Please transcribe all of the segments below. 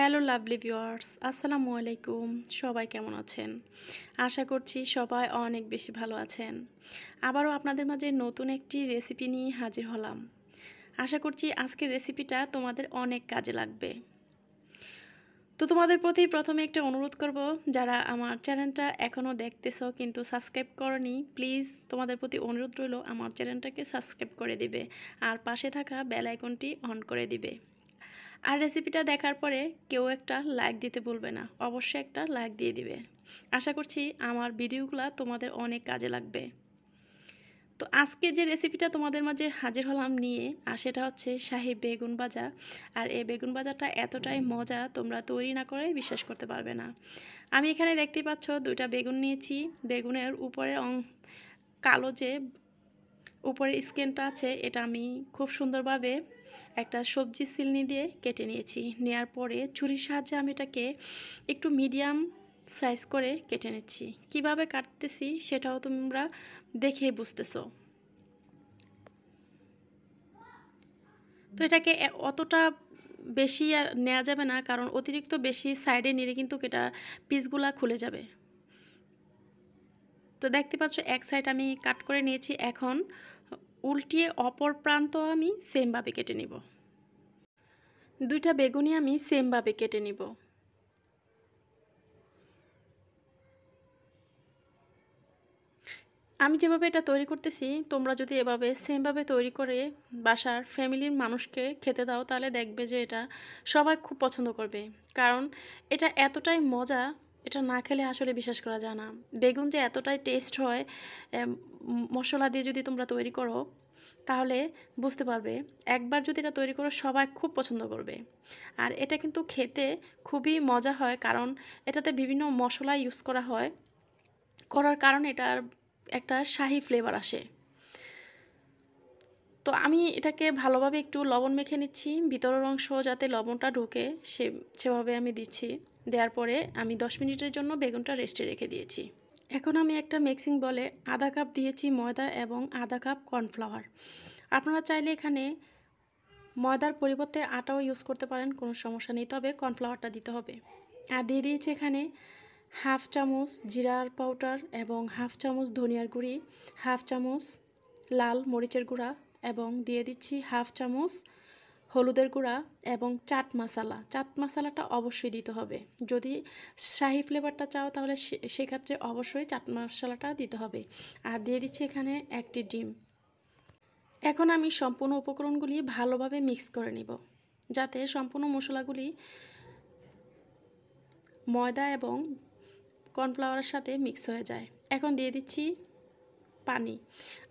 hello lovely viewers আসসালামু আলাইকুম সবাই কেমন আছেন আশা করছি সবাই অনেক বেশি ভালো আছেন আবারও আপনাদের মাঝে নতুন একটি রেসিপি নিয়ে হাজির হলাম আশা করছি আজকের রেসিপিটা তোমাদের অনেক কাজে লাগবে তো তোমাদের প্রতি প্রথমে একটা অনুরোধ করব যারা আমার চ্যানেলটা এখনও দেখতেছ কিন্তু সাবস্ক্রাইব করনি প্লিজ তোমাদের প্রতি অনুরোধ রইল আমার চ্যানেলটাকে সাবস্ক্রাইব করে দিবে আর পাশে থাকা বেল আইকনটি অন করে দিবে আর রেসিপিটা দেখার পরে কেউ একটা লাইক দিতে বলবে না অবশ্যই একটা লাইক দিয়ে দিবে আশা করছি আমার ভিডিওগুলো তোমাদের অনেক কাজে লাগবে তো আজকে যে রেসিপিটা তোমাদের মাঝে হাজির হলাম নিয়ে আর সেটা হচ্ছে শাহী বেগুন ভাজা আর এই বেগুন ভাজাটা এতটাই মজা তোমরা তৈরি না করে বিশ্বাস করতে পারবে না আমি এখানে দেখতে পাচ্ছ দুইটা বেগুন নিয়েছি বেগুনের উপরে কালো যে উপরে স্কিনটা আছে এটা আমি খুব সুন্দরভাবে একটা সবজি সিলনি দিয়ে কেটে নিয়েছি নেয়ার পরে ছুরির সাহায্যে আমি এটাকে একটু মিডিয়াম সাইজ করে কেটে নিচ্ছি কিভাবে কাটতেছি সেটাও তোমরা দেখে বুঝতেছো তো এটাকে অতটা বেশি আর নেওয়া যাবে না কারণ অতিরিক্ত বেশি সাইডে নিলে কিন্তু এটা পিসগুলা খুলে যাবে তো দেখতে পাচ্ছ এক সাইড আমি কাট করে নিয়েছি এখন উল্টিয়ে অপর প্রান্ত আমি সেমভাবে কেটে নিব দুইটা বেগুনি আমি সেমভাবে কেটে নিব আমি যেভাবে এটা তৈরি করতেছি তোমরা যদি এভাবে সেমভাবে তৈরি করে বাসার ফ্যামিলির মানুষকে খেতে দাও তাহলে দেখবে যে এটা সবাই খুব পছন্দ করবে কারণ এটা এতটাই মজা এটা না খেলে আসলে বিশ্বাস করা যায় না বেগুন যে এতটাই টেস্ট হয় মশলা দিয়ে যদি তোমরা তৈরি করো তাহলে বুঝতে পারবে একবার যদি এটা তৈরি করো সবাই খুব পছন্দ করবে আর এটা কিন্তু খেতে খুবই মজা হয় কারণ এটাতে বিভিন্ন মশলা ইউজ করা হয় করার কারণে এটার একটা শাহি ফ্লেভার আসে তো আমি এটাকে ভালোভাবে একটু লবণ মেখে নিচ্ছি ভিতরের অংশ যাতে লবণটা ঢুকে সে সেভাবে আমি দিচ্ছি দেওয়ার পরে আমি 10 মিনিটের জন্য বেগুনটা রেস্টে রেখে দিয়েছি এখন আমি একটা মিক্সিং বলে আধা কাপ দিয়েছি ময়দা এবং আধা কাপ কর্নফ্লাওয়ার আপনারা চাইলে এখানে ময়দার পরিবর্তে আটাও ইউজ করতে পারেন কোনো সমস্যা নেই তবে কর্নফ্লাওয়ারটা দিতে হবে আর দিয়ে দিয়েছি এখানে হাফ চামচ জিরার পাউডার এবং হাফ চামচ ধনিয়ার গুঁড়ি হাফ চামচ লাল মরিচের গুঁড়া এবং দিয়ে দিচ্ছি হাফ চামচ হলুদের গুঁড়া এবং চাট মশালা চাট মশালাটা অবশ্যই দিতে হবে যদি শাহি ফ্লেভারটা চাও তাহলে সেক্ষেত্রে অবশ্যই চাট মশলাটা দিতে হবে আর দিয়ে দিচ্ছি এখানে একটি ডিম এখন আমি সম্পূর্ণ উপকরণগুলি ভালোভাবে মিক্স করে নিব যাতে সম্পূর্ণ মশলাগুলি ময়দা এবং কর্নফ্লাওয়ারের সাথে মিক্স হয়ে যায় এখন দিয়ে দিচ্ছি পানি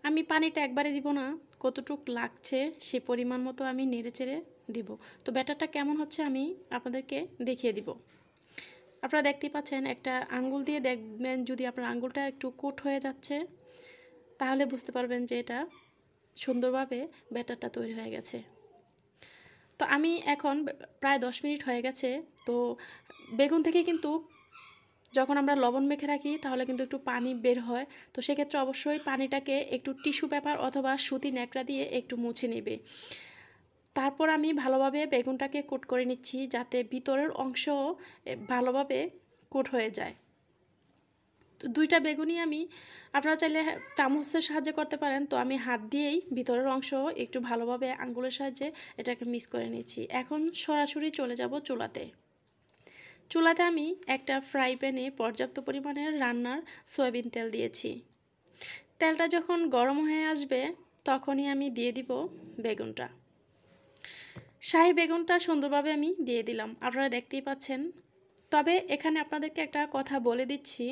আমি পানিটা একবারে দিব না কতটুক লাগছে সে পরিমাণ মতো আমি নেড়ে চেড়ে দিব তো ব্যাটারটা কেমন হচ্ছে আমি আপনাদেরকে দেখিয়ে দিব আপনারা দেখতেই পাচ্ছেন একটা আঙ্গুল দিয়ে দেখবেন যদি আপনার আঙ্গুলটা একটু কোট হয়ে যাচ্ছে তাহলে বুঝতে পারবেন যে এটা সুন্দরভাবে ব্যাটারটা তৈরি হয়ে গেছে তো আমি এখন প্রায় দশ মিনিট হয়ে গেছে তো বেগুন থেকে কিন্তু যখন আমরা লবণ মেখে রাখি তাহলে কিন্তু একটু পানি বের হয় তো সেক্ষেত্রে অবশ্যই পানিটাকে একটু টিস্যু পেপার অথবা সুতি ন্যাকড়া দিয়ে একটু মুছে নেবে তারপর আমি ভালোভাবে বেগুনটাকে কোট করে নিচ্ছি যাতে ভিতরের অংশ ভালোভাবে কোট হয়ে যায় তো দুইটা বেগুনই আমি আপনারা চাইলে চামচের সাহায্যে করতে পারেন তো আমি হাত দিয়েই ভিতরের অংশ একটু ভালোভাবে আঙ্গুলের সাহায্যে এটাকে মিক্স করে নিচ্ছি এখন সরাসরি চলে যাব চুলাতে চুলাতে আমি একটা ফ্রাই প্যানে পর্যাপ্ত পরিমাণের রান্নার সয়াবিন তেল দিয়েছি তেলটা যখন গরম হয়ে আসবে তখনই আমি দিয়ে দিব বেগুনটা শাহী বেগুনটা সুন্দরভাবে আমি দিয়ে দিলাম আপনারা দেখতেই পাচ্ছেন তবে এখানে আপনাদেরকে একটা কথা বলে দিচ্ছি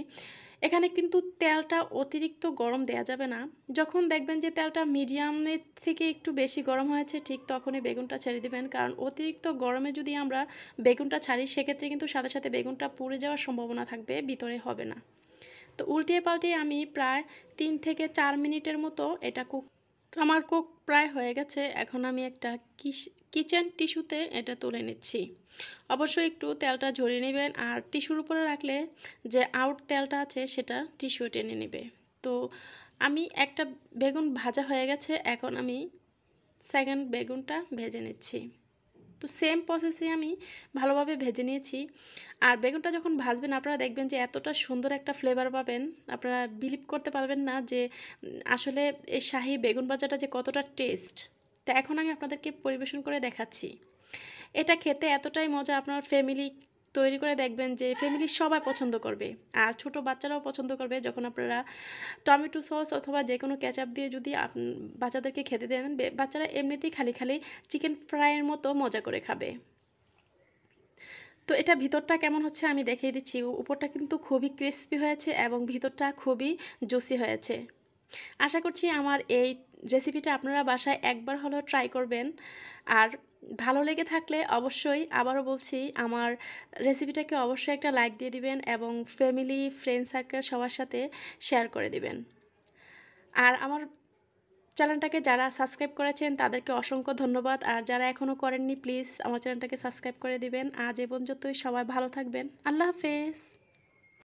এখানে কিন্তু তেলটা অতিরিক্ত গরম দেয়া যাবে না যখন দেখবেন যে তেলটা মিডিয়ামের থেকে একটু বেশি গরম হয়েছে ঠিক তখনই বেগুনটা ছেড়ে দিবেন কারণ অতিরিক্ত গরমে যদি আমরা বেগুনটা ছাড়ি সেক্ষেত্রে কিন্তু সাথে সাথে বেগুনটা পুড়ে যাওয়ার সম্ভাবনা থাকবে ভিতরে হবে না তো উল্টিয়ে পাল্টিয়ে আমি প্রায় তিন থেকে চার মিনিটের মতো এটা কুক তো আমার কোক প্রায় হয়ে গেছে এখন আমি একটা কিচেন টিস্যুতে এটা তুলে নিচ্ছি অবশ্যই একটু তেলটা ঝরিয়ে নেবেন আর টিস্যুর উপরে রাখলে যে আউট তেলটা আছে সেটা টিস্যু টেনে নেবে তো আমি একটা বেগুন ভাজা হয়ে গেছে এখন আমি সেকেন্ড বেগুনটা ভেজে নিচ্ছি তো সেম প্রসেসে আমি ভালোভাবে ভেজে নিয়েছি আর বেগুনটা যখন ভাজবেন আপনারা দেখবেন যে এতটা সুন্দর একটা ফ্লেভার পাবেন আপনারা বিলিভ করতে পারবেন না যে আসলে এই শাহি বেগুন ভাজাটা যে কতটা টেস্ট তা এখন আমি আপনাদেরকে পরিবেশন করে দেখাচ্ছি এটা খেতে এতটাই মজা আপনার ফ্যামিলি তৈরি করে দেখবেন যে ফ্যামিলির সবাই পছন্দ করবে আর ছোট বাচ্চারাও পছন্দ করবে যখন আপনারা টমেটো সস অথবা যে কোনো ক্যাচআপ দিয়ে যদি বাচ্চাদেরকে খেতে দেন বাচ্চারা এমনিতেই খালি খালি চিকেন ফ্রাইয়ের মতো মজা করে খাবে তো এটা ভিতরটা কেমন হচ্ছে আমি দেখিয়ে দিচ্ছি উপরটা কিন্তু খুবই ক্রিস্পি হয়েছে এবং ভিতরটা খুবই জুসি হয়েছে আশা করছি আমার এই রেসিপিটা আপনারা বাসায় একবার হলেও ট্রাই করবেন আর ভালো লেগে থাকলে অবশ্যই আবারও বলছি আমার রেসিপিটাকে অবশ্যই একটা লাইক দিয়ে দিবেন এবং ফ্যামিলি ফ্রেন্ড সার্কেল সবার সাথে শেয়ার করে দিবেন আর আমার চ্যানেলটাকে যারা সাবস্ক্রাইব করেছেন তাদেরকে অসংখ্য ধন্যবাদ আর যারা এখনও করেননি প্লিজ আমার চ্যানেলটাকে সাবস্ক্রাইব করে দিবেন আজ এ পর্যন্তই সবাই ভালো থাকবেন আল্লাহ হাফেজ